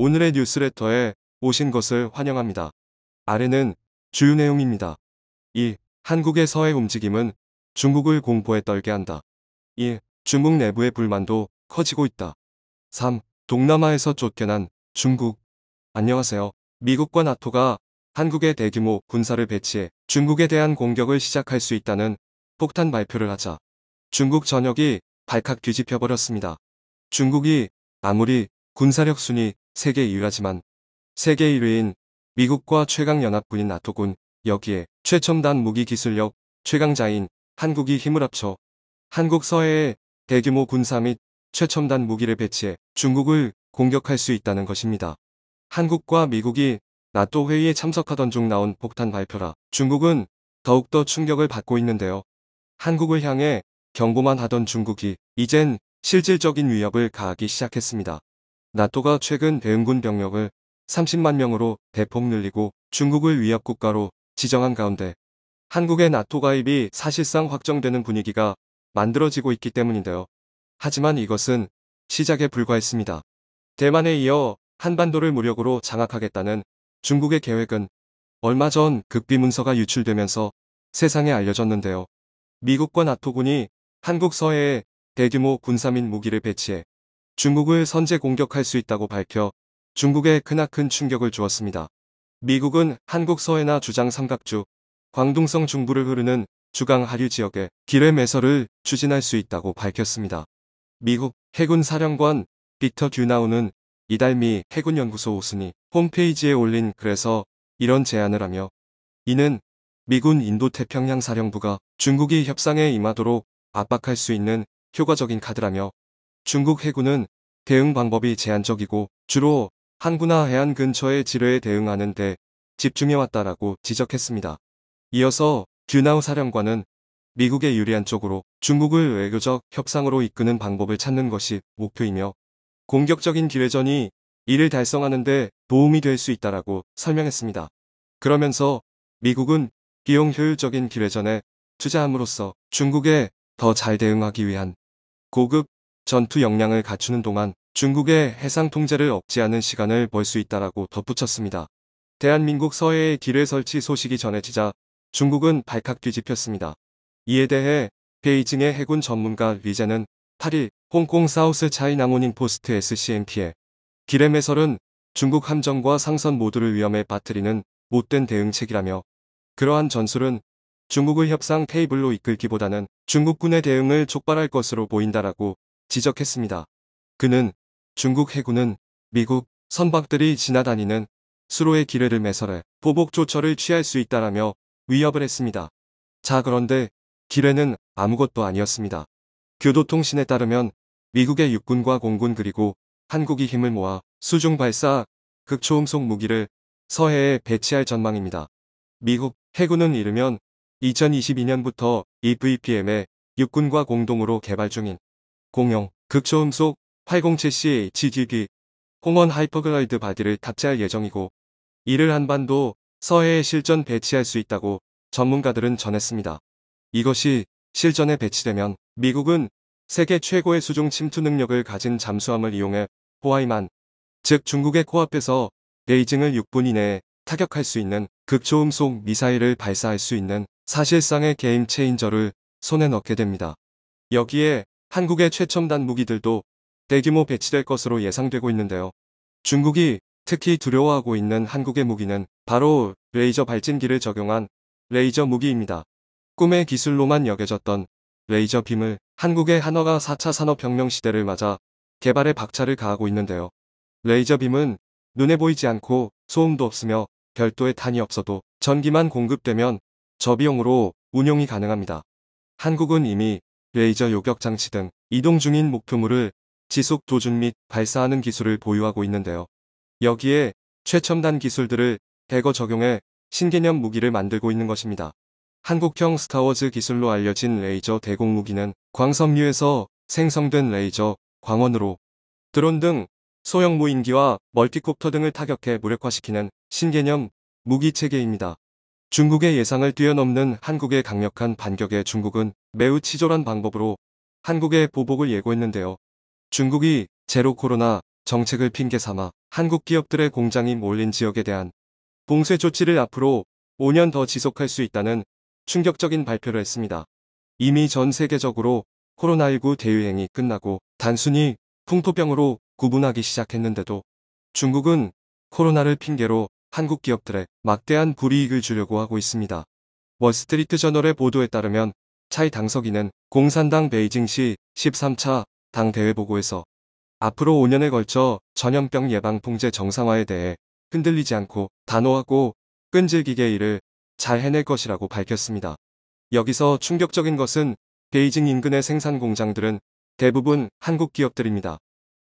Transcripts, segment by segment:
오늘의 뉴스레터에 오신 것을 환영합니다. 아래는 주요 내용입니다. 2. 한국의 서해 움직임은 중국을 공포에 떨게 한다. 2. 중국 내부의 불만도 커지고 있다. 3. 동남아에서 쫓겨난 중국. 안녕하세요. 미국과 나토가 한국의 대규모 군사를 배치해 중국에 대한 공격을 시작할 수 있다는 폭탄 발표를 하자 중국 전역이 발칵 뒤집혀버렸습니다. 중국이 아무리 군사력 순위 세계 2위라지만 세계 1위인 미국과 최강연합군인 나토군 여기에 최첨단 무기 기술력 최강자인 한국이 힘을 합쳐 한국 서해에 대규모 군사 및 최첨단 무기를 배치해 중국을 공격할 수 있다는 것입니다. 한국과 미국이 나토 회의에 참석하던 중 나온 폭탄 발표라 중국은 더욱더 충격을 받고 있는데요. 한국을 향해 경보만 하던 중국이 이젠 실질적인 위협을 가하기 시작했습니다. 나토가 최근 대응군 병력을 30만 명으로 대폭 늘리고 중국을 위협국가로 지정한 가운데 한국의 나토 가입이 사실상 확정되는 분위기가 만들어지고 있기 때문인데요. 하지만 이것은 시작에 불과했습니다. 대만에 이어 한반도를 무력으로 장악하겠다는 중국의 계획은 얼마 전 극비문서가 유출되면서 세상에 알려졌는데요. 미국과 나토군이 한국 서해에 대규모 군사민 무기를 배치해 중국을 선제 공격할 수 있다고 밝혀 중국에 크나큰 충격을 주었습니다. 미국은 한국 서해나 주장 삼각주, 광둥성 중부를 흐르는 주강 하류 지역에 기뢰 매설을 추진할 수 있다고 밝혔습니다. 미국 해군 사령관 비터듀나우는 이달 미 해군연구소 오스니 홈페이지에 올린 글에서 이런 제안을 하며 이는 미군 인도태평양 사령부가 중국이 협상에 임하도록 압박할 수 있는 효과적인 카드라며 중국 해군은 대응 방법이 제한적이고 주로 항구나 해안 근처의 지뢰에 대응하는 데 집중해왔다라고 지적했습니다. 이어서 규나우 사령관은 미국의 유리한 쪽으로 중국을 외교적 협상으로 이끄는 방법을 찾는 것이 목표이며 공격적인 기뢰전이 이를 달성하는 데 도움이 될 수 있다라고 설명했습니다. 그러면서 미국은 비용 효율적인 기뢰전에 투자함으로써 중국에 더 잘 대응하기 위한 고급 전투 역량을 갖추는 동안 중국의 해상 통제를 억제하는 시간을 벌 수 있다라고 덧붙였습니다. 대한민국 서해의 딜의 설치 소식이 전해지자 중국은 발칵 뒤집혔습니다. 이에 대해 베이징의 해군 전문가 리제는 8일 홍콩 사우스 차이나 모닝 포스트 SCMP에 기뢰매설은 중국 함정과 상선 모두를 위험에 빠뜨리는 못된 대응책이라며 그러한 전술은 중국을 협상 테이블로 이끌기보다는 중국군의 대응을 촉발할 것으로 보인다라고 지적했습니다. 그는 중국 해군은 미국 선박들이 지나다니는 수로의 기회를 매설해 보복 조처를 취할 수 있다라며 위협을 했습니다. 자 그런데 기뢰는 아무것도 아니었습니다. 교도통신에 따르면 미국의 육군과 공군 그리고 한국이 힘을 모아 수중 발사 극초음속 무기를 서해에 배치할 전망입니다. 미국 해군은 이르면 2022년부터 EVPM에 육군과 공동으로 개발 중인 공용, 극초음 속 807C h g b 홍원 하이퍼글라이드 바디를 탑재할 예정이고 이를 한반도 서해에 실전 배치할 수 있다고 전문가들은 전했습니다. 이것이 실전에 배치되면 미국은 세계 최고의 수중 침투 능력을 가진 잠수함을 이용해 호아이만, 즉 중국의 코앞에서 베이징을 6분 이내에 타격할 수 있는 극초음속 미사일을 발사할 수 있는 사실상의 게임 체인저를 손에 넣게 됩니다. 여기에 한국의 최첨단 무기들도 대규모 배치될 것으로 예상되고 있는데요. 중국이 특히 두려워하고 있는 한국의 무기는 바로 레이저 발진기를 적용한 레이저 무기입니다. 꿈의 기술로만 여겨졌던 레이저 빔을 한국의 한화가 4차 산업혁명 시대를 맞아 개발에 박차를 가하고 있는데요. 레이저 빔은 눈에 보이지 않고 소음도 없으며 별도의 탄이 없어도 전기만 공급되면 저비용으로 운용이 가능합니다. 한국은 이미 레이저 요격 장치 등 이동 중인 목표물을 지속 도준 및 발사하는 기술을 보유하고 있는데요. 여기에 최첨단 기술들을 대거 적용해 신개념 무기를 만들고 있는 것입니다. 한국형 스타워즈 기술로 알려진 레이저 대공 무기는 광섬유에서 생성된 레이저 광원으로 드론 등 소형 무인기와 멀티콥터 등을 타격해 무력화시키는 신개념 무기 체계입니다. 중국의 예상을 뛰어넘는 한국의 강력한 반격에 중국은 매우 치졸한 방법으로 한국의 보복을 예고했는데요. 중국이 제로 코로나 정책을 핑계 삼아 한국 기업들의 공장이 몰린 지역에 대한 봉쇄 조치를 앞으로 5년 더 지속할 수 있다는 충격적인 발표를 했습니다. 이미 전 세계적으로 코로나19 대유행이 끝나고 단순히 풍토병으로 구분하기 시작했는데도 중국은 코로나를 핑계로 한국 기업들의 막대한 불이익을 주려고 하고 있습니다. 월스트리트 저널의 보도에 따르면 차이 당석이는 공산당 베이징시 13차 당 대회 보고에서 앞으로 5년에 걸쳐 전염병 예방 통제 정상화에 대해 흔들리지 않고 단호하고 끈질기게 일을 잘 해낼 것이라고 밝혔습니다. 여기서 충격적인 것은 베이징 인근의 생산 공장들은 대부분 한국 기업들입니다.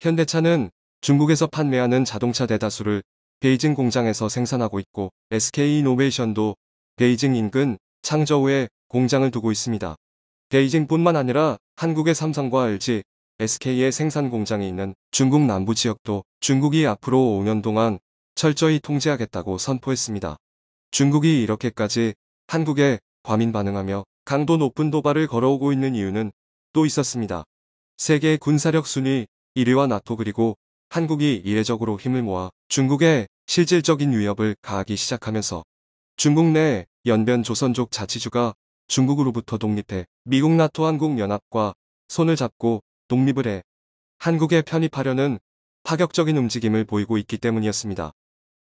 현대차는 중국에서 판매하는 자동차 대다수를 베이징 공장에서 생산하고 있고 SK 이노베이션도 베이징 인근 창저우에 공장을 두고 있습니다. 베이징뿐만 아니라 한국의 삼성과 LG, SK의 생산 공장이 있는 중국 남부 지역도 중국이 앞으로 5년 동안 철저히 통제하겠다고 선포했습니다. 중국이 이렇게까지 한국에 과민 반응하며 강도 높은 도발을 걸어오고 있는 이유는 또 있었습니다. 세계 군사력 순위 1위와 나토 그리고 한국이 이례적으로 힘을 모아 중국에 실질적인 위협을 가하기 시작하면서 중국 내 연변 조선족 자치주가 중국으로부터 독립해 미국 나토 한국연합과 손을 잡고 독립을 해 한국에 편입하려는 파격적인 움직임을 보이고 있기 때문이었습니다.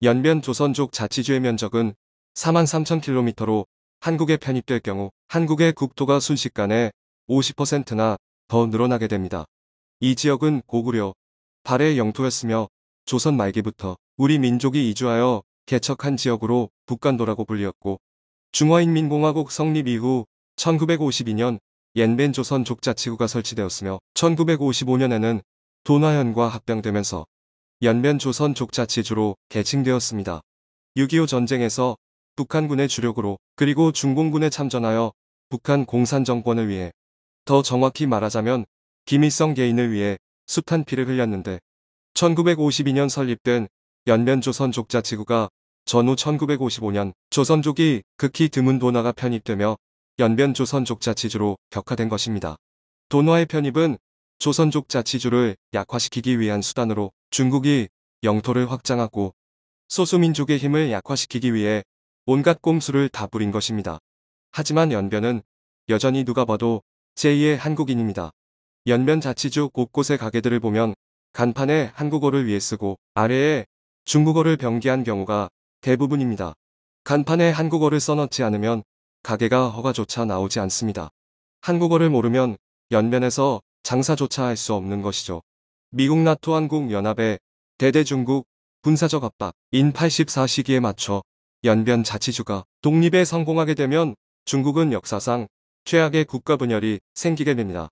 연변 조선족 자치주의 면적은 4만 3천 킬로미터로 한국에 편입될 경우 한국의 국토가 순식간에 50%나 더 늘어나게 됩니다. 이 지역은 고구려, 발해의 영토였으며 조선 말기부터 우리 민족이 이주하여 개척한 지역으로 북간도라고 불리었고 중화인민공화국 성립 이후 1952년 옌벤 조선 족자치구가 설치되었으며 1955년에는 도나현과 합병되면서 옌변 조선 족자치주로 개칭되었습니다. 6.25 전쟁에서 북한군의 주력으로 그리고 중공군에 참전하여 북한 공산정권을 위해 더 정확히 말하자면 김일성 개인을 위해 숱한 피를 흘렸는데 1952년 설립된 연변조선족자지구가 전후 1955년 조선족이 극히 드문 도나가 편입되며 연변조선족자치주로 격화된 것입니다. 도나의 편입은 조선족자치주를 약화시키기 위한 수단으로 중국이 영토를 확장하고 소수민족의 힘을 약화시키기 위해 온갖 꼼수를 다 부린 것입니다. 하지만 연변은 여전히 누가 봐도 제2의 한국인입니다. 연변 자치주 곳곳의 가게들을 보면 간판에 한국어를 위해 쓰고 아래에 중국어를 병기한 경우가 대부분입니다. 간판에 한국어를 써넣지 않으면 가게가 허가조차 나오지 않습니다. 한국어를 모르면 연변에서 장사조차 할 수 없는 것이죠. 미국 나토 한국 연합의 대대중국 군사적 압박 인 84시기에 맞춰 연변 자치주가 독립에 성공하게 되면 중국은 역사상 최악의 국가 분열이 생기게 됩니다.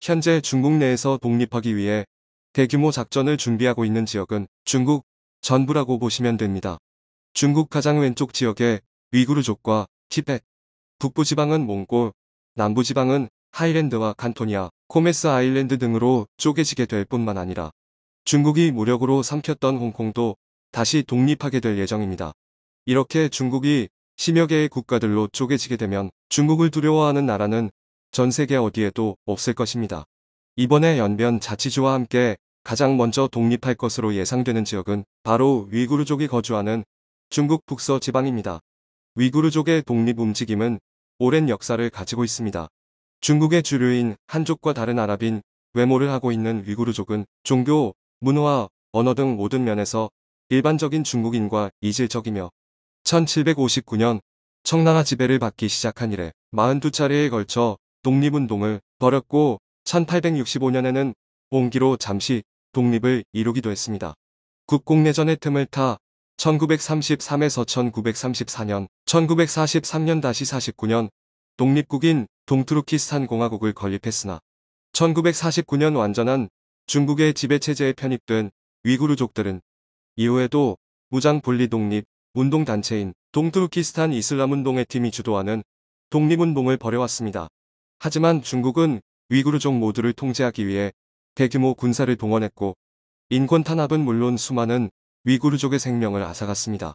현재 중국 내에서 독립하기 위해 대규모 작전을 준비하고 있는 지역은 중국 전부라고 보시면 됩니다. 중국 가장 왼쪽 지역에 위구르족과 티벳, 북부지방은 몽골, 남부지방은 하이랜드와 칸토니아, 코메스 아일랜드 등으로 쪼개지게 될 뿐만 아니라 중국이 무력으로 삼켰던 홍콩도 다시 독립하게 될 예정입니다. 이렇게 중국이 심여 개의 국가들로 쪼개지게 되면 중국을 두려워하는 나라는 전 세계 어디에도 없을 것입니다. 이번에 연변 자치주와 함께 가장 먼저 독립할 것으로 예상되는 지역은 바로 위구르족이 거주하는 중국 북서 지방입니다. 위구르족의 독립 움직임은 오랜 역사를 가지고 있습니다. 중국의 주류인 한족과 다른 아랍인 외모를 하고 있는 위구르족은 종교, 문화, 언어 등 모든 면에서 일반적인 중국인과 이질적이며 1759년 청나라 지배를 받기 시작한 이래 42차례에 걸쳐 독립운동을 벌였고 1865년에는 옹기로 잠시 독립을 이루기도 했습니다. 국공내전의 틈을 타 1933에서 1934년, 1943년-49년 다시 독립국인 동트루키스탄 공화국을 건립했으나 1949년 완전한 중국의 지배체제에 편입된 위구르족들은 이후에도 무장 분리 독립 운동단체인 동트루키스탄 이슬람운동의 팀이 주도하는 독립운동을 벌여왔습니다. 하지만 중국은 위구르족 모두를 통제하기 위해 대규모 군사를 동원했고 인권 탄압은 물론 수많은 위구르족의 생명을 앗아갔습니다.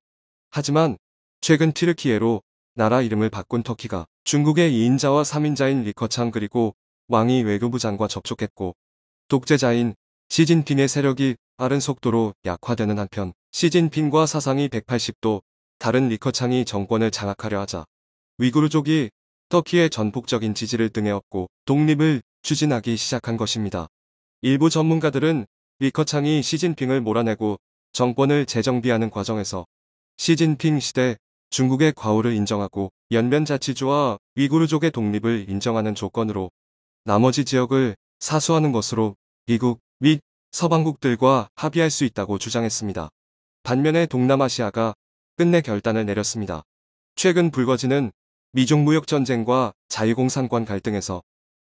하지만 최근 튀르키예로 나라 이름을 바꾼 터키가 중국의 2인자와 3인자인 리커창 그리고 왕이 외교부장과 접촉했고 독재자인 시진핑의 세력이 빠른 속도로 약화되는 한편 시진핑과 사상이 180도 다른 리커창이 정권을 장악하려 하자 위구르족이 터키의 전폭적인 지지를 등에 업고 독립을 추진하기 시작한 것입니다. 일부 전문가들은 리커창이 시진핑을 몰아내고 정권을 재정비하는 과정에서 시진핑 시대 중국의 과오를 인정하고 연변 자치주와 위구르족의 독립을 인정하는 조건으로 나머지 지역을 사수하는 것으로 미국 및 서방국들과 합의할 수 있다고 주장했습니다. 반면에 동남아시아가 끝내 결단을 내렸습니다. 최근 불거지는 미중무역 전쟁과 자유공산권 갈등에서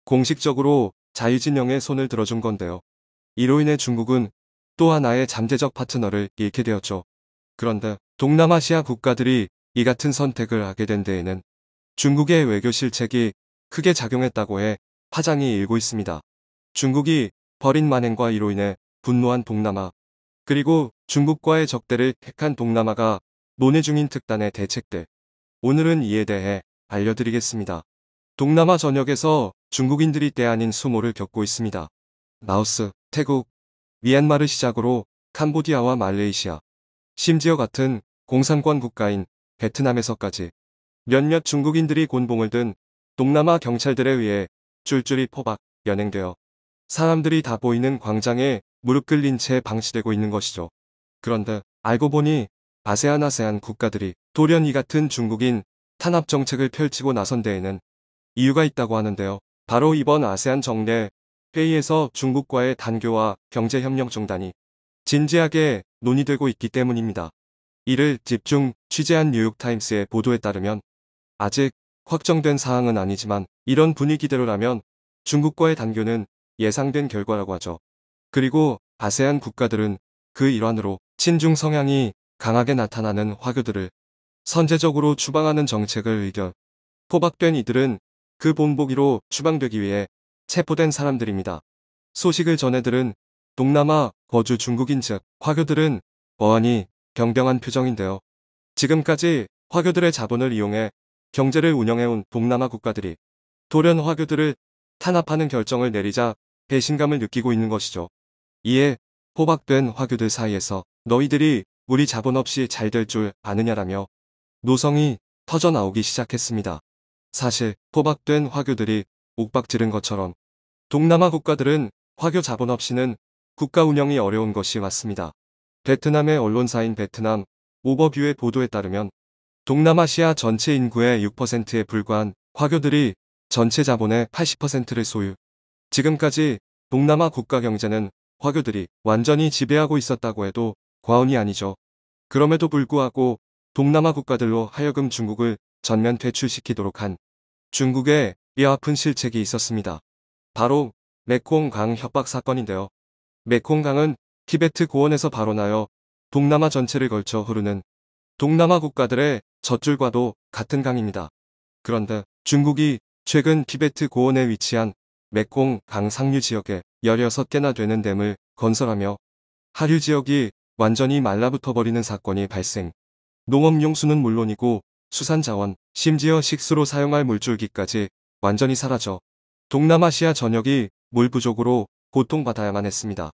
공식적으로 자유진영의 손을 들어준 건데요. 이로 인해 중국은 또 하나의 잠재적 파트너를 잃게 되었죠. 그런데 동남아시아 국가들이 이 같은 선택을 하게 된 데에는 중국의 외교 실책이 크게 작용했다고 해 파장이 일고 있습니다. 중국이 버린 만행과 이로 인해 분노한 동남아 그리고 중국과의 적대를 택한 동남아가 논의 중인 특단의 대책들 오늘은 이에 대해 알려드리겠습니다. 동남아 전역에서 중국인들이 때 아닌 수모를 겪고 있습니다. 라오스, 태국, 미얀마를 시작으로 캄보디아와 말레이시아, 심지어 같은 공산권 국가인 베트남에서까지 몇몇 중국인들이 곤봉을 든 동남아 경찰들에 의해 줄줄이 포박, 연행되어 사람들이 다 보이는 광장에 무릎 꿇린 채 방치되고 있는 것이죠. 그런데 알고 보니 아세안 아세안 국가들이 돌연이 같은 중국인 탄압 정책을 펼치고 나선 데에는 이유가 있다고 하는데요. 바로 이번 아세안 정례 회의에서 중국과의 단교와 경제협력 중단이 진지하게 논의되고 있기 때문입니다. 이를 집중 취재한 뉴욕타임스의 보도에 따르면 아직 확정된 사항은 아니지만 이런 분위기대로라면 중국과의 단교는 예상된 결과라고 하죠. 그리고 아세안 국가들은 그 일환으로 친중 성향이 강하게 나타나는 화교들을 선제적으로 추방하는 정책을 의결. 포박된 이들은 그 본보기로 추방되기 위해 체포된 사람들입니다. 소식을 전해들은 동남아 거주 중국인 즉 화교들은 어안이 경병한 표정인데요. 지금까지 화교들의 자본을 이용해 경제를 운영해온 동남아 국가들이 돌연 화교들을 탄압하는 결정을 내리자 배신감을 느끼고 있는 것이죠. 이에 포박된 화교들 사이에서 너희들이 우리 자본 없이 잘 될 줄 아느냐라며 노성이 터져나오기 시작했습니다. 사실 포박된 화교들이 옥박 지른 것처럼 동남아 국가들은 화교 자본 없이는 국가 운영이 어려운 것이 맞습니다. 베트남의 언론사인 베트남 오버뷰의 보도에 따르면 동남아시아 전체 인구의 6%에 불과한 화교들이 전체 자본의 80%를 소유. 지금까지 동남아 국가 경제는 화교들이 완전히 지배하고 있었다고 해도 과언이 아니죠. 그럼에도 불구하고 동남아 국가들로 하여금 중국을 전면 퇴출시키도록 한 중국의 뼈아픈 실책이 있었습니다. 바로 메콩강 협박 사건인데요. 메콩강은 티베트 고원에서 바로 나여 동남아 전체를 걸쳐 흐르는 동남아 국가들의 젖줄과도 같은 강입니다. 그런데 중국이 최근 티베트 고원에 위치한 메콩강 상류 지역에 16개나 되는 댐을 건설하며 하류 지역이 완전히 말라붙어 버리는 사건이 발생. 농업용수는 물론이고 수산자원, 심지어 식수로 사용할 물줄기까지 완전히 사라져 동남아시아 전역이 물 부족으로 고통받아야만 했습니다.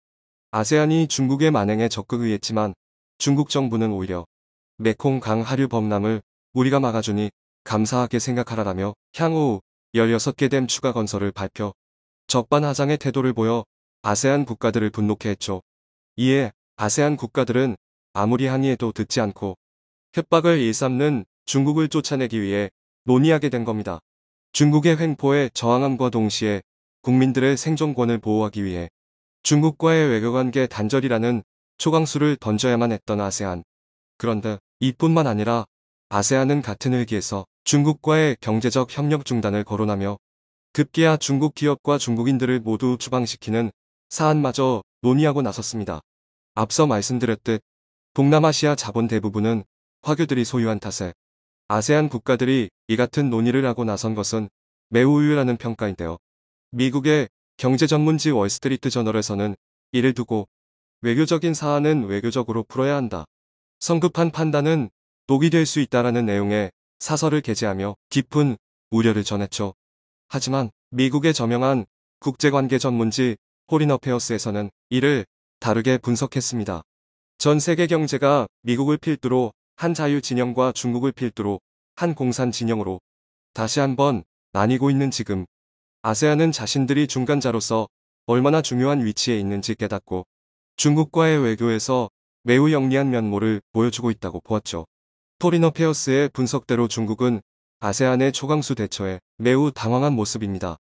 아세안이 중국의 만행에 적극 의했지만 중국 정부는 오히려 메콩강 하류 범람을 우리가 막아주니 감사하게 생각하라라며 향후 16개 댐 추가 건설을 발표 적반하장의 태도를 보여 아세안 국가들을 분노케 했죠. 이에 아세안 국가들은 아무리 항의해도 듣지 않고 협박을 일삼는 중국을 쫓아내기 위해 논의하게 된 겁니다. 중국의 횡포에 저항함과 동시에 국민들의 생존권을 보호하기 위해 중국과의 외교관계 단절이라는 초강수를 던져야만 했던 아세안. 그런데 이뿐만 아니라 아세안은 같은 의기에서 중국과의 경제적 협력 중단을 거론하며 급기야 중국 기업과 중국인들을 모두 추방시키는 사안마저 논의하고 나섰습니다. 앞서 말씀드렸듯 동남아시아 자본 대부분은 화교들이 소유한 탓에 아세안 국가들이 이 같은 논의를 하고 나선 것은 매우 우유라는 평가인데요. 미국의 경제 전문지 월스트리트 저널에서는 이를 두고 외교적인 사안은 외교적으로 풀어야 한다. 성급한 판단은 독이 될 수 있다라는 내용의 사설을 게재하며 깊은 우려를 전했죠. 하지만 미국의 저명한 국제관계 전문지 호린어페어스에서는 이를 다르게 분석했습니다. 전 세계 경제가 미국을 필두로 한 자유 진영과 중국을 필두로 한 공산 진영으로 다시 한번 나뉘고 있는 지금 아세안은 자신들이 중간자로서 얼마나 중요한 위치에 있는지 깨닫고 중국과의 외교에서 매우 영리한 면모를 보여주고 있다고 보았죠. 토리너 페어스의 분석대로 중국은 아세안의 초강수 대처에 매우 당황한 모습입니다.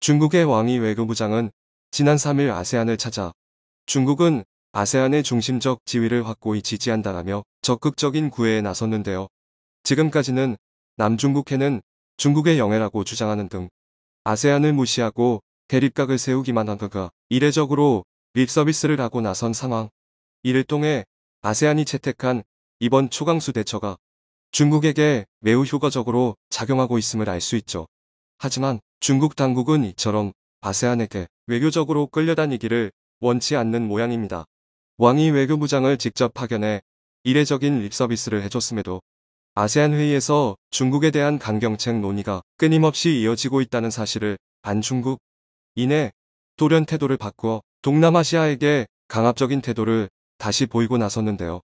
중국의 왕이 외교부장은 지난 3일 아세안을 찾아 중국은 아세안의 중심적 지위를 확고히 지지한다라며 적극적인 구애에 나섰는데요. 지금까지는 남중국해는 중국의 영해라고 주장하는 등 아세안을 무시하고 대립각을 세우기만 한 그가 이례적으로 립서비스를 하고 나선 상황. 이를 통해 아세안이 채택한 이번 초강수 대처가 중국에게 매우 효과적으로 작용하고 있음을 알 수 있죠. 하지만 중국 당국은 이처럼 아세안에게 외교적으로 끌려다니기를 원치 않는 모양입니다. 왕이 외교부장을 직접 파견해 이례적인 립서비스를 해줬음에도 아세안 회의에서 중국에 대한 강경책 논의가 끊임없이 이어지고 있다는 사실을 반중국 이내 돌연 태도를 바꾸어 동남아시아에게 강압적인 태도를 다시 보이고 나섰는데요.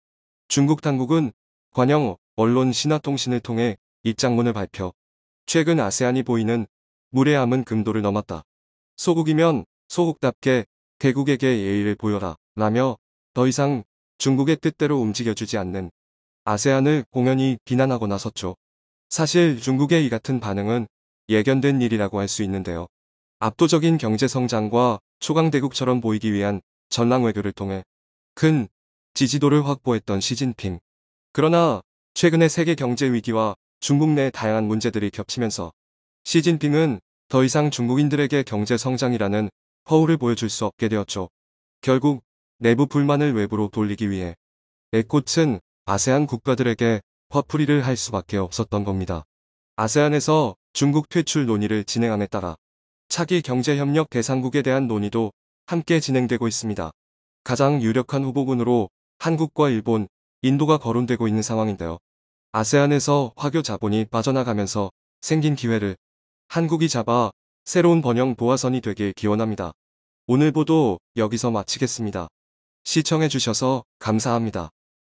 중국 당국은 관영 언론 신화통신을 통해 입장문을 발표. 최근 아세안이 보이는 무례함은 금도를 넘었다. 소국이면 소국답게 개국에게 예의를 보여라. 라며 더 이상 중국의 뜻대로 움직여주지 않는 아세안을 공연히 비난하고 나섰죠. 사실 중국의 이 같은 반응은 예견된 일이라고 할 수 있는데요. 압도적인 경제성장과 초강대국처럼 보이기 위한 전랑외교를 통해 큰 지지도를 확보했던 시진핑. 그러나 최근의 세계 경제 위기와 중국 내 다양한 문제들이 겹치면서 시진핑은 더 이상 중국인들에게 경제 성장이라는 허울을 보여줄 수 없게 되었죠. 결국 내부 불만을 외부로 돌리기 위해 에코츠는 아세안 국가들에게 화풀이를 할 수밖에 없었던 겁니다. 아세안에서 중국 퇴출 논의를 진행함에 따라 차기 경제협력 대상국에 대한 논의도 함께 진행되고 있습니다. 가장 유력한 후보군으로 한국과 일본, 인도가 거론되고 있는 상황인데요. 아세안에서 화교 자본이 빠져나가면서 생긴 기회를 한국이 잡아 새로운 번영 보아선이 되길 기원합니다. 오늘 보도 여기서 마치겠습니다. 시청해주셔서 감사합니다.